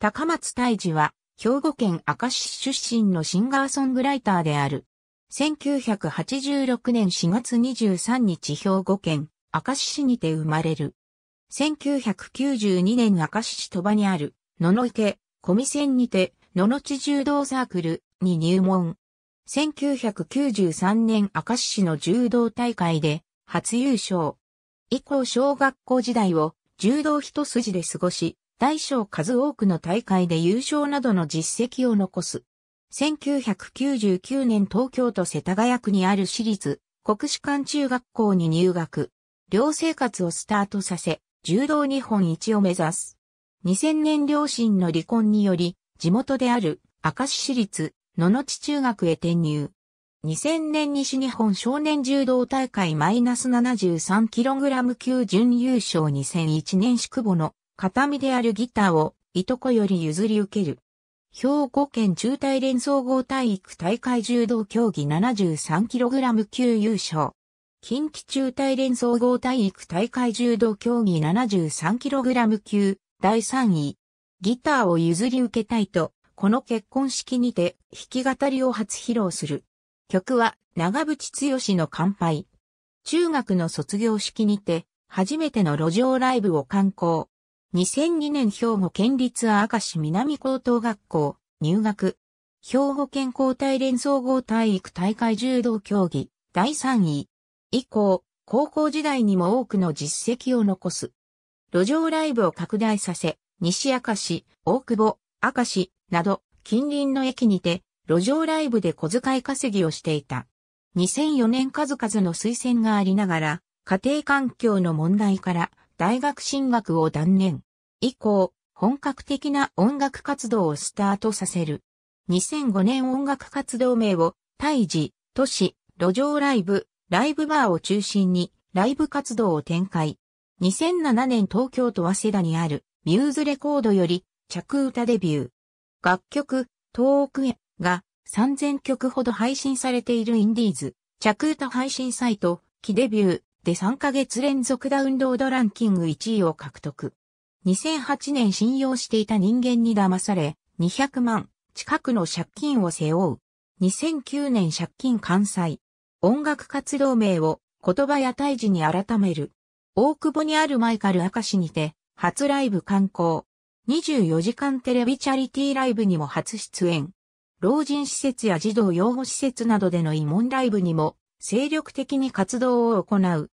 高松大治は、兵庫県明石市出身のシンガーソングライターである。1986年4月23日兵庫県明石市にて生まれる。1992年明石市戸場にある、野の池、小見線にて、野の地柔道サークルに入門。1993年明石市の柔道大会で初優勝。以降小学校時代を柔道一筋で過ごし、大小数多くの大会で優勝などの実績を残す。1999年東京都世田谷区にある私立国士館中学校に入学。寮生活をスタートさせ、柔道日本一を目指す。2000年両親の離婚により、地元である明石市立野の地中学へ転入。2000年西日本少年柔道大会マイナス 73kg 級準優勝2001年宿母の形見であるギターを、いとこより譲り受ける。兵庫県中大連総合体育大会柔道競技 73kg 級優勝。近畿中大連総合体育大会柔道競技 73kg 級第3位。ギターを譲り受けたいと、この結婚式にて弾き語りを初披露する。曲は長渕剛の乾杯。中学の卒業式にて初めての路上ライブを観光。2002年兵庫県立明石南高等学校入学。兵庫県交体連総合体育大会柔道競技第3位。以降、高校時代にも多くの実績を残す。路上ライブを拡大させ、西明石、大久保、明石など近隣の駅にて路上ライブで小遣い稼ぎをしていた。2004年数々の推薦がありながら、家庭環境の問題から大学進学を断念。以降、本格的な音楽活動をスタートさせる。2005年音楽活動名を、胎児、都市、路上ライブ、ライブバーを中心に、ライブ活動を展開。2007年東京都早稲田にある、ミューズレコードより、着歌デビュー。楽曲、遠くへ、が、3000曲ほど配信されているインディーズ、着歌配信サイト、キデビュー、で3ヶ月連続ダウンロードランキング1位を獲得。2008年信用していた人間に騙され、200万近くの借金を背負う。2009年借金完済。音楽活動名を言葉や退治に改める。大久保にあるマイカル明石にて、初ライブ観光。24時間テレビチャリティーライブにも初出演。老人施設や児童養護施設などでの慰問ライブにも精力的に活動を行う。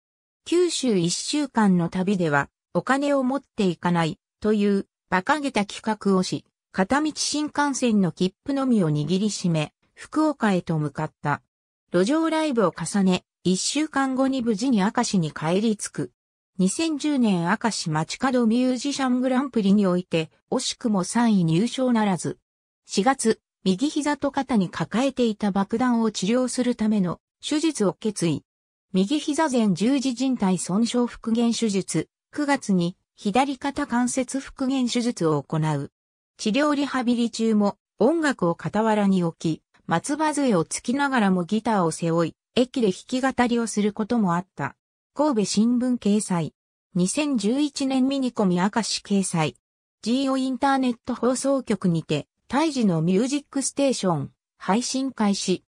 九州一週間の旅では、お金を持っていかない、という、馬鹿げた企画をし、片道新幹線の切符のみを握りしめ、福岡へと向かった。路上ライブを重ね、一週間後に無事に明石に帰り着く。2010年明石街角ミュージシャングランプリにおいて、惜しくも3位入賞ならず。4月、右膝と肩に抱えていた爆弾を治療するための手術を決意。右膝前十字靭帯損傷復元手術、9月に左肩関節復元手術を行う。治療リハビリ中も音楽を傍らに置き、松葉杖をつきながらもギターを背負い、駅で弾き語りをすることもあった。神戸新聞掲載。2011年ミニコミ明石掲載。GO インターネット放送局にて、胎児のミュージックステーション、配信開始。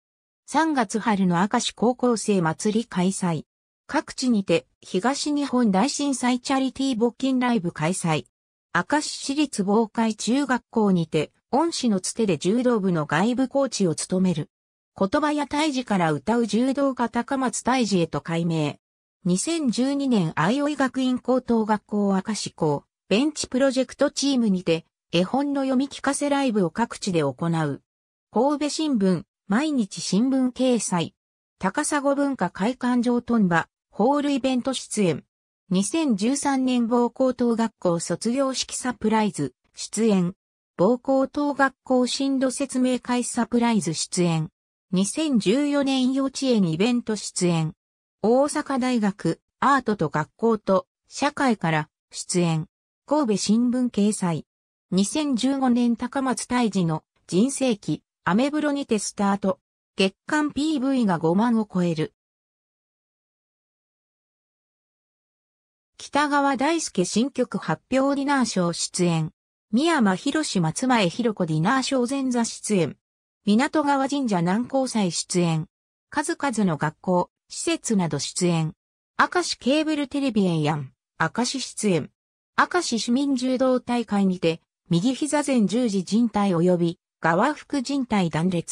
3月春の明石高校生祭り開催。各地にて東日本大震災チャリティー募金ライブ開催。明石市立防海中学校にて恩師のつてで柔道部の外部コーチを務める。言葉や胎児から歌う柔道家高松退治へと改名。2012年相生学院高等学校明石校ベンチプロジェクトチームにて絵本の読み聞かせライブを各地で行う。神戸新聞毎日新聞掲載。高砂文化会館上トンバ、ホールイベント出演。2013年某高等学校卒業式サプライズ、出演。某高等学校進路説明会サプライズ出演。2014年幼稚園イベント出演。大阪大学、アートと学校と、社会から、出演。神戸新聞掲載。2015年高松大治の人生記、アメブロにてスタート。月間 PV が5万を超える。北川大輔新曲発表ディナーショー出演。宮間博士松前博子ディナーショー前座出演。港川神社南高祭出演。数々の学校、施設など出演。明石ケーブルテレビエンヤン。明石出演。明石市民柔道大会にて、右膝前十字人体及び側副人体断裂。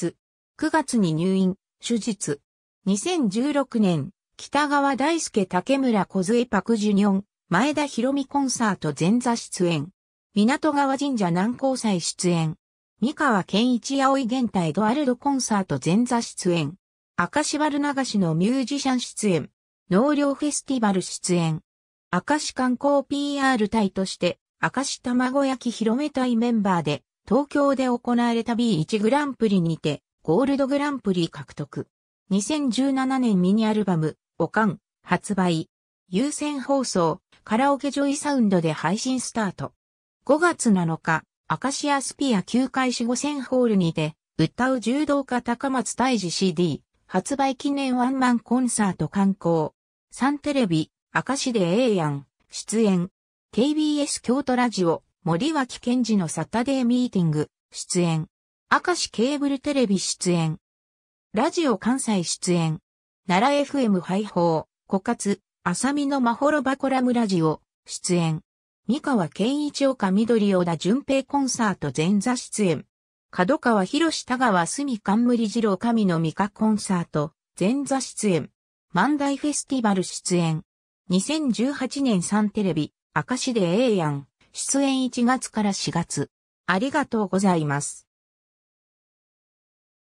9月に入院、手術。2016年、北川大輔竹村小杖パクジュニョン、前田博美コンサート前座出演。港川神社南高祭出演。三河健一葵玄代ドアルドコンサート前座出演。赤石原流しのミュージシャン出演。農業フェスティバル出演。明石観光 PR 隊として、明石卵焼き広め隊メンバーで、東京で行われた B1 グランプリにて、ゴールドグランプリ獲得。2017年ミニアルバム、おかん、発売。優先放送、カラオケジョイサウンドで配信スタート。5月7日、アカシアスピア9回4 5000ホールにて、歌う柔道家高松大治 CD、発売記念ワンマンコンサート観光。サンテレビ、アカシでええやん、出演。KBS 京都ラジオ、森脇健児のサタデーミーティング、出演。明石ケーブルテレビ出演。ラジオ関西出演。奈良 FM 配報、枯渇、浅見のまほろばコラムラジオ、出演。三河健一岡緑小田淳平コンサート前座出演。角川博士田川隅冠二郎神の三河コンサート、前座出演。万代フェスティバル出演。2018年3テレビ、明石でええやん。出演1月から4月。ありがとうございます。